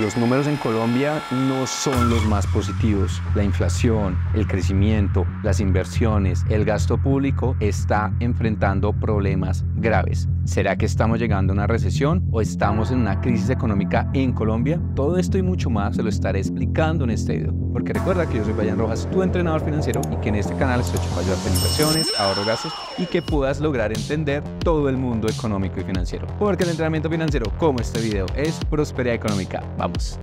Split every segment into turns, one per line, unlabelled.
Los números en Colombia no son los más positivos. La inflación, el crecimiento, las inversiones, el gasto público está enfrentando problemas graves. ¿Será que estamos llegando a una recesión o estamos en una crisis económica en Colombia? Todo esto y mucho más se lo estaré explicando en este video. Porque recuerda que yo soy Brian Rojas, tu entrenador financiero y que en este canal estoy hecho para ayudarte en inversiones, ahorro gastos y que puedas lograr entender todo el mundo económico y financiero. Porque el entrenamiento financiero, como este video, es prosperidad económica. ¡Vamos!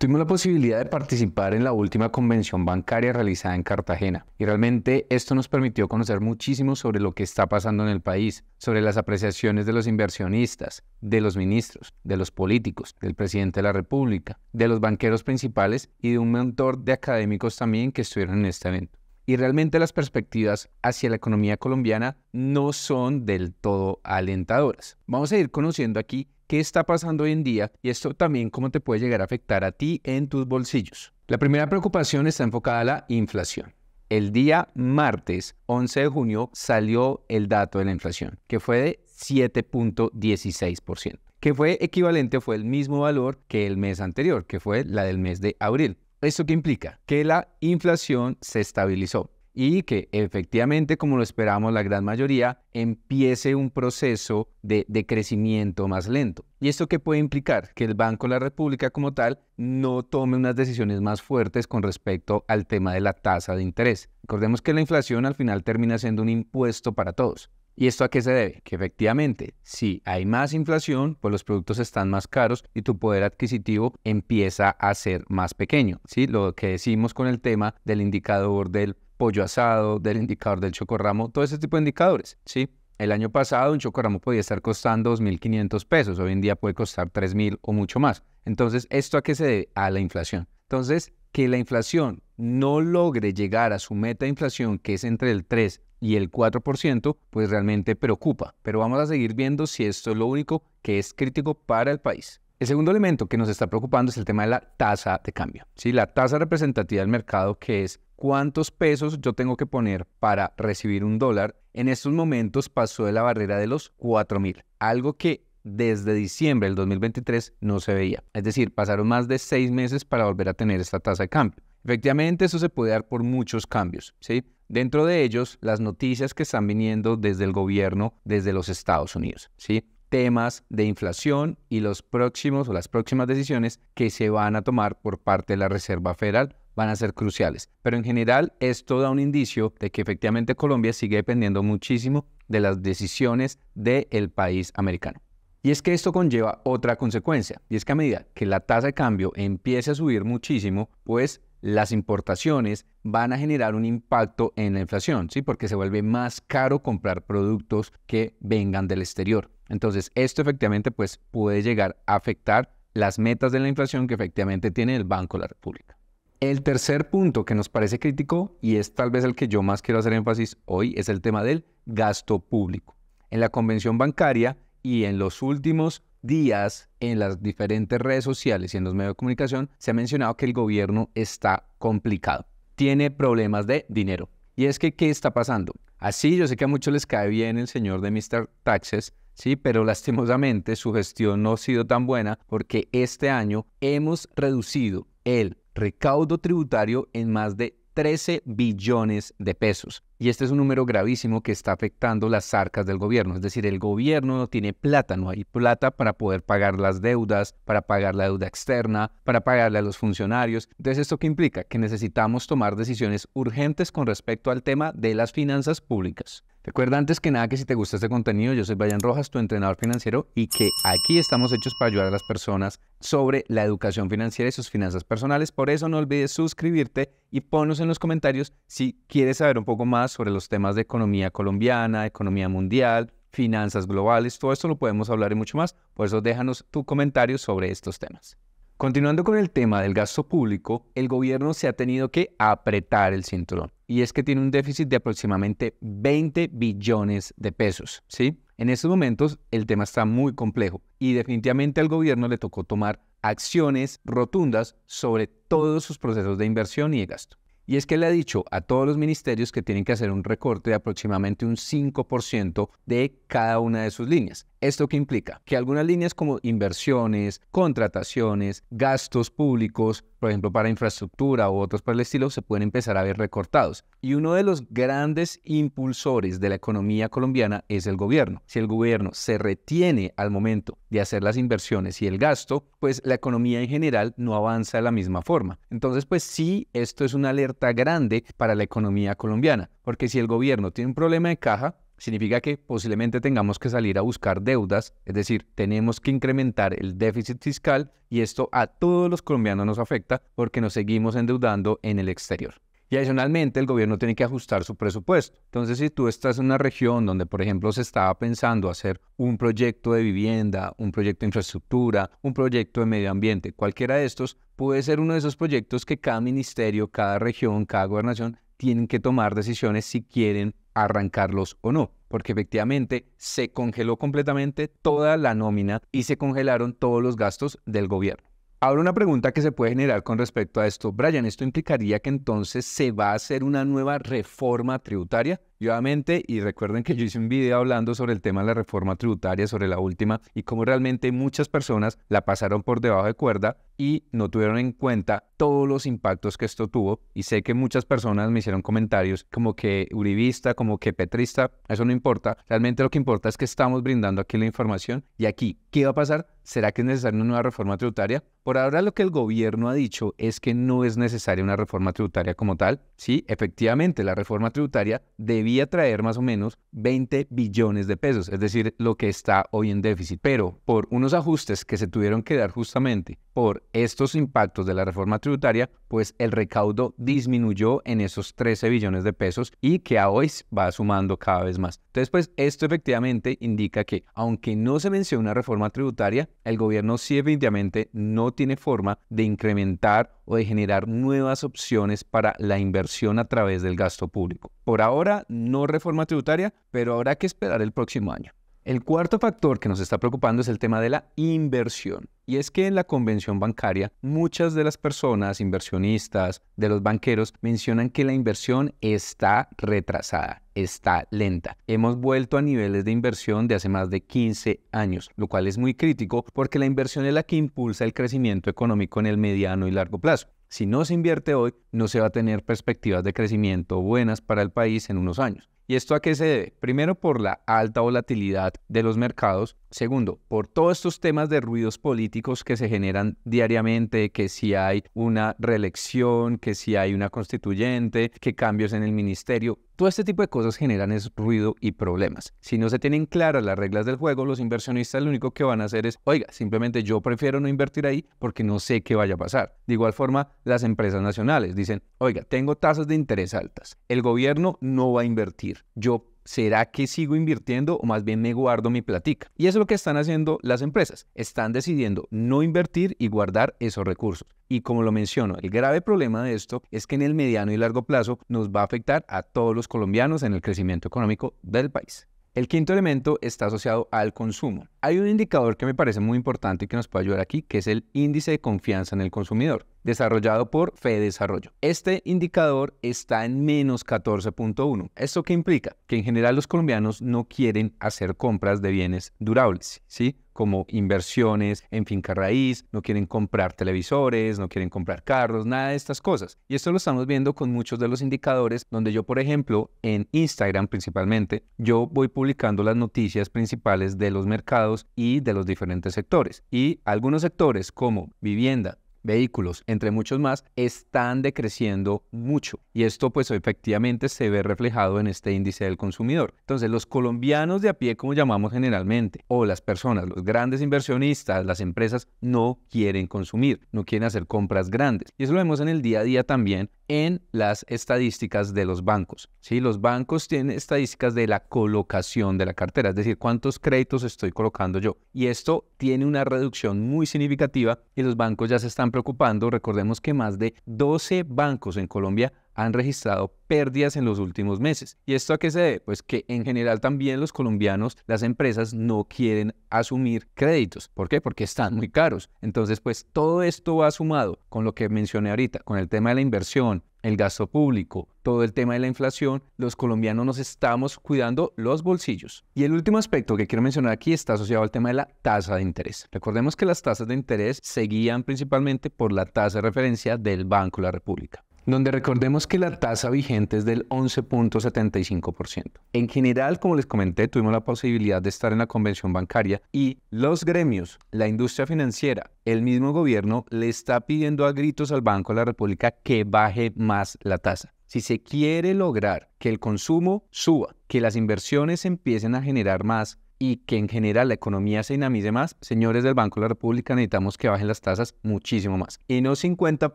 Tuvimos la posibilidad de participar en la última convención bancaria realizada en Cartagena y realmente esto nos permitió conocer muchísimo sobre lo que está pasando en el país, sobre las apreciaciones de los inversionistas, de los ministros, de los políticos, del presidente de la República, de los banqueros principales y de un mentor de académicos también que estuvieron en este evento. Y realmente las perspectivas hacia la economía colombiana no son del todo alentadoras. Vamos a ir conociendo aquí qué está pasando hoy en día y esto también cómo te puede llegar a afectar a ti en tus bolsillos. La primera preocupación está enfocada a la inflación. El día martes 11 de junio salió el dato de la inflación, que fue de 7.16%, que fue equivalente, fue el mismo valor que el mes anterior, que fue la del mes de abril. ¿Esto qué implica? Que la inflación se estabilizó y que efectivamente, como lo esperamos la gran mayoría, empiece un proceso de, crecimiento más lento. ¿Y esto qué puede implicar? Que el Banco de la República como tal no tome unas decisiones más fuertes con respecto al tema de la tasa de interés. Recordemos que la inflación al final termina siendo un impuesto para todos. ¿Y esto a qué se debe? Que efectivamente, si hay más inflación, pues los productos están más caros y tu poder adquisitivo empieza a ser más pequeño. ¿sí? Lo que decimos con el tema del indicador del pollo asado, del indicador del chocorramo, todo ese tipo de indicadores, ¿sí? El año pasado un chocorramo podía estar costando 2.500 pesos, hoy en día puede costar 3.000 o mucho más. Entonces, ¿esto a qué se debe? A la inflación. Entonces, que la inflación no logre llegar a su meta de inflación, que es entre el 3 y el 4%, pues realmente preocupa. Pero vamos a seguir viendo si esto es lo único que es crítico para el país. El segundo elemento que nos está preocupando es el tema de la tasa de cambio. ¿sí? La tasa representativa del mercado, que es cuántos pesos yo tengo que poner para recibir un dólar, en estos momentos pasó de la barrera de los 4.000, algo que desde diciembre del 2023 no se veía. Es decir, pasaron más de seis meses para volver a tener esta tasa de cambio. Efectivamente, eso se puede dar por muchos cambios, ¿sí? Dentro de ellos, las noticias que están viniendo desde el gobierno, desde los Estados Unidos, ¿sí? Temas de inflación y los próximos o las próximas decisiones que se van a tomar por parte de la Reserva Federal van a ser cruciales. Pero en general esto da un indicio de que efectivamente Colombia sigue dependiendo muchísimo de las decisiones del país americano. Y es que esto conlleva otra consecuencia, y es que a medida que la tasa de cambio empiece a subir muchísimo, pues las importaciones van a generar un impacto en la inflación, ¿sí? Porque se vuelve más caro comprar productos que vengan del exterior. Entonces, esto efectivamente pues, puede llegar a afectar las metas de la inflación que efectivamente tiene el Banco de la República. El tercer punto que nos parece crítico, y es tal vez el que yo más quiero hacer énfasis hoy, es el tema del gasto público. En la convención bancaria y en los últimos días en las diferentes redes sociales y en los medios de comunicación se ha mencionado que el gobierno está complicado, tiene problemas de dinero. Y es que, ¿qué está pasando? Así, yo sé que a muchos les cae bien el señor de Mr. Taxes, sí, pero lastimosamente su gestión no ha sido tan buena porque este año hemos reducido el recaudo tributario en más de 13 billones de pesos. Y este es un número gravísimo que está afectando las arcas del gobierno. Es decir, el gobierno no tiene plata, no hay plata para poder pagar las deudas, para pagar la deuda externa, para pagarle a los funcionarios. Entonces, ¿esto que implica? Que necesitamos tomar decisiones urgentes con respecto al tema de las finanzas públicas. Recuerda antes que nada que si te gusta este contenido, yo soy Brian Rojas, tu entrenador financiero, y que aquí estamos hechos para ayudar a las personas sobre la educación financiera y sus finanzas personales. Por eso no olvides suscribirte y ponnos en los comentarios si quieres saber un poco más sobre los temas de economía colombiana, economía mundial, finanzas globales. Todo esto lo podemos hablar y mucho más. Por eso déjanos tu comentario sobre estos temas. Continuando con el tema del gasto público, el gobierno se ha tenido que apretar el cinturón y es que tiene un déficit de aproximadamente 20 billones de pesos, ¿sí? En estos momentos el tema está muy complejo y definitivamente al gobierno le tocó tomar acciones rotundas sobre todos sus procesos de inversión y de gasto. Y es que le ha dicho a todos los ministerios que tienen que hacer un recorte de aproximadamente un 5% de cada una de sus líneas. ¿Esto qué implica? Que algunas líneas como inversiones, contrataciones, gastos públicos, por ejemplo, para infraestructura u otros para el estilo, se pueden empezar a ver recortados. Y uno de los grandes impulsores de la economía colombiana es el gobierno. Si el gobierno se retiene al momento de hacer las inversiones y el gasto, pues la economía en general no avanza de la misma forma. Entonces, pues sí, esto es una alerta grande para la economía colombiana, porque si el gobierno tiene un problema de caja, significa que posiblemente tengamos que salir a buscar deudas, es decir, tenemos que incrementar el déficit fiscal y esto a todos los colombianos nos afecta porque nos seguimos endeudando en el exterior. Y adicionalmente el gobierno tiene que ajustar su presupuesto. Entonces, si tú estás en una región donde, por ejemplo, se estaba pensando hacer un proyecto de vivienda, un proyecto de infraestructura, un proyecto de medio ambiente, cualquiera de estos, puede ser uno de esos proyectos que cada ministerio, cada región, cada gobernación tienen que tomar decisiones si quieren arrancarlos o no, porque efectivamente se congeló completamente toda la nómina y se congelaron todos los gastos del gobierno. Ahora una pregunta que se puede generar con respecto a esto, Brian, ¿esto implicaría que entonces se va a hacer una nueva reforma tributaria? Y y recuerden que yo hice un video hablando sobre el tema de la reforma tributaria, sobre la última, y cómo realmente muchas personas la pasaron por debajo de cuerda y no tuvieron en cuenta todos los impactos que esto tuvo. Y sé que muchas personas me hicieron comentarios como que Uribista, como que Petrista, eso no importa. Realmente lo que importa es que estamos brindando aquí la información y aquí, ¿qué va a pasar? ¿Será que es necesaria una nueva reforma tributaria? Por ahora lo que el gobierno ha dicho es que no es necesaria una reforma tributaria como tal. Sí, efectivamente, la reforma tributaria debe traer más o menos 20 billones de pesos, es decir, lo que está hoy en déficit. Pero por unos ajustes que se tuvieron que dar justamente por estos impactos de la reforma tributaria, pues el recaudo disminuyó en esos 13 billones de pesos y que a hoy va sumando cada vez más. Entonces, pues esto efectivamente indica que, aunque no se menciona una reforma tributaria, el gobierno sí definitivamente no tiene forma de incrementar o de generar nuevas opciones para la inversión a través del gasto público. Por ahora, no reforma tributaria, pero habrá que esperar el próximo año. El cuarto factor que nos está preocupando es el tema de la inversión. Y es que en la convención bancaria muchas de las personas, inversionistas, de los banqueros, mencionan que la inversión está retrasada, está lenta. Hemos vuelto a niveles de inversión de hace más de 15 años, lo cual es muy crítico porque la inversión es la que impulsa el crecimiento económico en el mediano y largo plazo. Si no se invierte hoy, no se va a tener perspectivas de crecimiento buenas para el país en unos años. ¿Y esto a qué se debe? Primero, por la alta volatilidad de los mercados. Segundo, por todos estos temas de ruidos políticos que se generan diariamente, que si hay una reelección, que si hay una constituyente, que cambios en el ministerio, todo este tipo de cosas generan ruido y problemas. Si no se tienen claras las reglas del juego, los inversionistas lo único que van a hacer es, oiga, simplemente yo prefiero no invertir ahí porque no sé qué vaya a pasar. De igual forma, las empresas nacionales dicen, oiga, tengo tasas de interés altas. El gobierno no va a invertir. Yo ¿será que sigo invirtiendo o más bien me guardo mi platica? Y eso es lo que están haciendo las empresas. Están decidiendo no invertir y guardar esos recursos. Y como lo menciono, el grave problema de esto es que en el mediano y largo plazo nos va a afectar a todos los colombianos en el crecimiento económico del país. El quinto elemento está asociado al consumo. Hay un indicador que me parece muy importante y que nos puede ayudar aquí, que es el índice de confianza en el consumidor desarrollado por FEDesarrollo. Este indicador está en menos 14.1. ¿Esto qué implica? Que en general los colombianos no quieren hacer compras de bienes durables, ¿sí? como inversiones en finca raíz, no quieren comprar televisores, no quieren comprar carros, nada de estas cosas. Y esto lo estamos viendo con muchos de los indicadores donde yo, por ejemplo, en Instagram principalmente, yo voy publicando las noticias principales de los mercados y de los diferentes sectores. Y algunos sectores como vivienda, vehículos, entre muchos más, están decreciendo mucho. Y esto pues efectivamente se ve reflejado en este índice del consumidor. Entonces los colombianos de a pie, como llamamos generalmente, o las personas, los grandes inversionistas, las empresas, no quieren consumir, no quieren hacer compras grandes. Y eso lo vemos en el día a día también en las estadísticas de los bancos. ¿sí? Los bancos tienen estadísticas de la colocación de la cartera, es decir, cuántos créditos estoy colocando yo. Y esto tiene una reducción muy significativa y los bancos ya se están preocupando. Recordemos que más de 12 bancos en Colombia han registrado pérdidas en los últimos meses. ¿Y esto a qué se debe? Pues que en general también los colombianos, las empresas no quieren asumir créditos. ¿Por qué? Porque están muy caros. Entonces, pues todo esto va sumado con lo que mencioné ahorita, con el tema de la inversión, el gasto público, todo el tema de la inflación, los colombianos nos estamos cuidando los bolsillos. Y el último aspecto que quiero mencionar aquí está asociado al tema de la tasa de interés. Recordemos que las tasas de interés seguían principalmente por la tasa de referencia del Banco de la República donde recordemos que la tasa vigente es del 11.75%. En general, como les comenté, tuvimos la posibilidad de estar en la convención bancaria y los gremios, la industria financiera, el mismo gobierno le está pidiendo a gritos al Banco de la República que baje más la tasa. Si se quiere lograr que el consumo suba, que las inversiones empiecen a generar más, y que en general la economía se dinamice más, señores del Banco de la República, necesitamos que bajen las tasas muchísimo más. Y no 50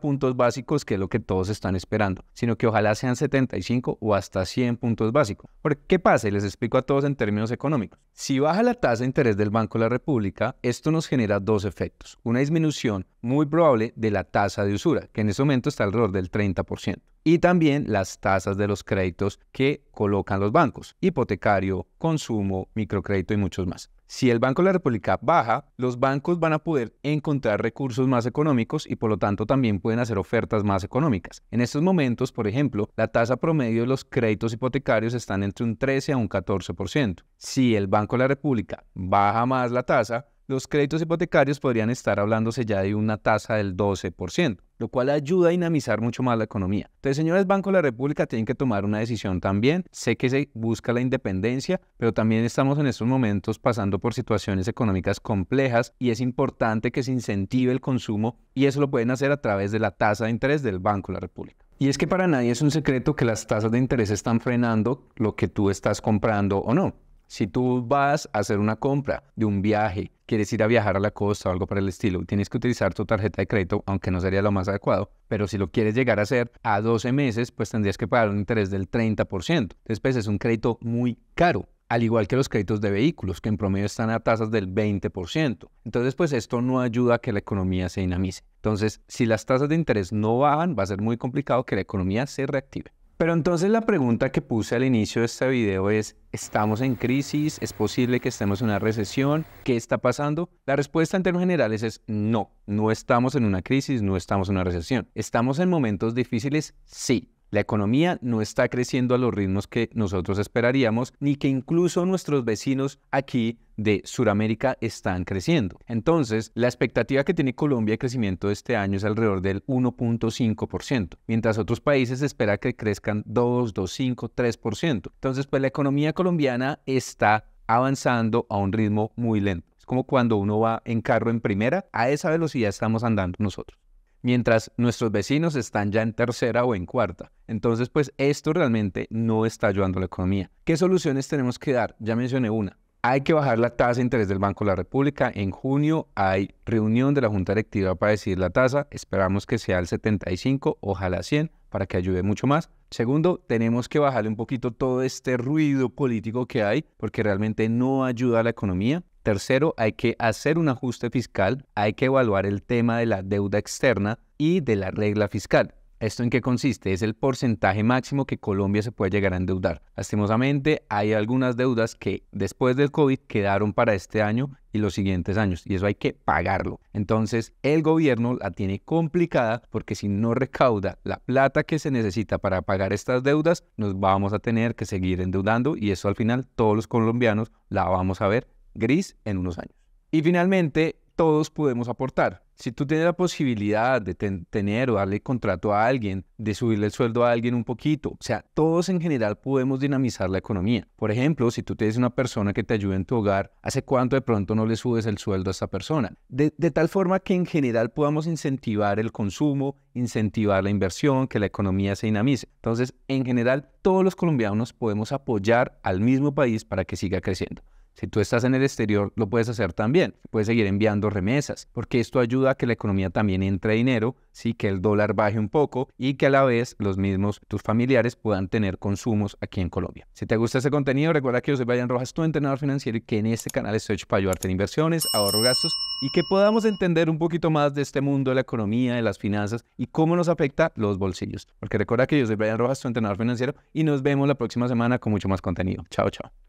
puntos básicos, que es lo que todos están esperando, sino que ojalá sean 75 o hasta 100 puntos básicos. Porque, ¿qué pasa? Y les explico a todos en términos económicos. Si baja la tasa de interés del Banco de la República, esto nos genera dos efectos. Una disminución muy probable de la tasa de usura, que en este momento está alrededor del 30% y también las tasas de los créditos que colocan los bancos, hipotecario, consumo, microcrédito y muchos más. Si el Banco de la República baja, los bancos van a poder encontrar recursos más económicos y por lo tanto también pueden hacer ofertas más económicas. En estos momentos, por ejemplo, la tasa promedio de los créditos hipotecarios están entre un 13 a un 14%. Si el Banco de la República baja más la tasa, los créditos hipotecarios podrían estar hablándose ya de una tasa del 12%, lo cual ayuda a dinamizar mucho más la economía. Entonces, señores Banco de la República, tienen que tomar una decisión también. Sé que se busca la independencia, pero también estamos en estos momentos pasando por situaciones económicas complejas y es importante que se incentive el consumo y eso lo pueden hacer a través de la tasa de interés del Banco de la República. Y es que para nadie es un secreto que las tasas de interés están frenando lo que tú estás comprando o no. Si tú vas a hacer una compra de un viaje, quieres ir a viajar a la costa o algo para el estilo, tienes que utilizar tu tarjeta de crédito, aunque no sería lo más adecuado, pero si lo quieres llegar a hacer a 12 meses, pues tendrías que pagar un interés del 30%. Después es un crédito muy caro al igual que los créditos de vehículos, que en promedio están a tasas del 20%. Entonces, pues esto no ayuda a que la economía se dinamice. Entonces, si las tasas de interés no bajan, va a ser muy complicado que la economía se reactive. Pero entonces la pregunta que puse al inicio de este video es, ¿estamos en crisis? ¿Es posible que estemos en una recesión? ¿Qué está pasando? La respuesta en términos generales es no, no estamos en una crisis, no estamos en una recesión. ¿Estamos en momentos difíciles? Sí. La economía no está creciendo a los ritmos que nosotros esperaríamos, ni que incluso nuestros vecinos aquí de Sudamérica están creciendo. Entonces, la expectativa que tiene Colombia de crecimiento este año es alrededor del 1.5%, mientras otros países esperan que crezcan 2, 2, 5, 3%. Entonces, pues la economía colombiana está avanzando a un ritmo muy lento. Es como cuando uno va en carro en primera, a esa velocidad estamos andando nosotros mientras nuestros vecinos están ya en tercera o en cuarta. Entonces, pues esto realmente no está ayudando a la economía. ¿Qué soluciones tenemos que dar? Ya mencioné una. Hay que bajar la tasa de interés del Banco de la República. En junio hay reunión de la Junta Directiva para decidir la tasa. Esperamos que sea el 75, ojalá 100, para que ayude mucho más. Segundo, tenemos que bajarle un poquito todo este ruido político que hay, porque realmente no ayuda a la economía. Tercero, hay que hacer un ajuste fiscal, hay que evaluar el tema de la deuda externa y de la regla fiscal. ¿Esto en qué consiste? Es el porcentaje máximo que Colombia se puede llegar a endeudar. Lastimosamente, hay algunas deudas que después del COVID quedaron para este año y los siguientes años, y eso hay que pagarlo. Entonces, el gobierno la tiene complicada porque si no recauda la plata que se necesita para pagar estas deudas, nos vamos a tener que seguir endeudando y eso al final todos los colombianos la vamos a ver gris en unos años. Y finalmente, todos podemos aportar. Si tú tienes la posibilidad de tener o darle contrato a alguien, de subirle el sueldo a alguien un poquito, o sea, todos en general podemos dinamizar la economía. Por ejemplo, si tú tienes una persona que te ayuda en tu hogar, ¿hace cuánto de pronto no le subes el sueldo a esa persona? De, de tal forma que en general podamos incentivar el consumo, incentivar la inversión, que la economía se dinamice. Entonces, en general, todos los colombianos podemos apoyar al mismo país para que siga creciendo. Si tú estás en el exterior, lo puedes hacer también. Puedes seguir enviando remesas, porque esto ayuda a que la economía también entre dinero, sí, que el dólar baje un poco y que a la vez los mismos tus familiares puedan tener consumos aquí en Colombia. Si te gusta ese contenido, recuerda que yo soy Brian Rojas, tu entrenador financiero y que en este canal estoy hecho para ayudarte en inversiones, ahorro gastos y que podamos entender un poquito más de este mundo de la economía, de las finanzas y cómo nos afecta los bolsillos. Porque recuerda que yo soy Brian Rojas, tu entrenador financiero y nos vemos la próxima semana con mucho más contenido. Chao, chao.